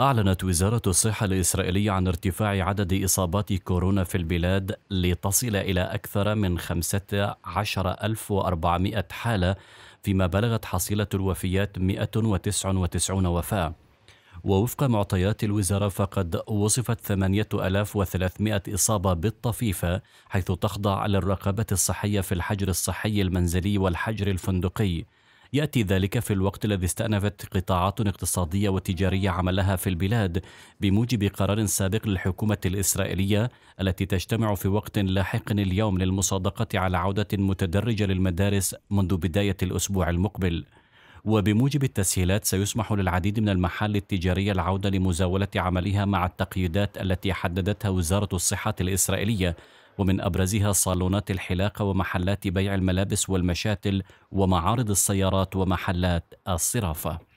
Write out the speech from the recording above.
أعلنت وزارة الصحة الإسرائيلية عن ارتفاع عدد إصابات كورونا في البلاد لتصل إلى أكثر من 15400 حالة فيما بلغت حصيلة الوفيات 199 وفاة ووفق معطيات الوزارة فقد وصفت 8300 إصابة بالطفيفة حيث تخضع للرقابة الصحية في الحجر الصحي المنزلي والحجر الفندقي يأتي ذلك في الوقت الذي استأنفت قطاعات اقتصادية وتجارية عملها في البلاد بموجب قرار سابق للحكومة الإسرائيلية التي تجتمع في وقت لاحق اليوم للمصادقة على عودة متدرجة للمدارس منذ بداية الأسبوع المقبل. وبموجب التسهيلات سيسمح للعديد من المحال التجارية العودة لمزاولة عملها مع التقييدات التي حددتها وزارة الصحة الإسرائيلية ومن أبرزها صالونات الحلاقة ومحلات بيع الملابس والمشاتل ومعارض السيارات ومحلات الصرافة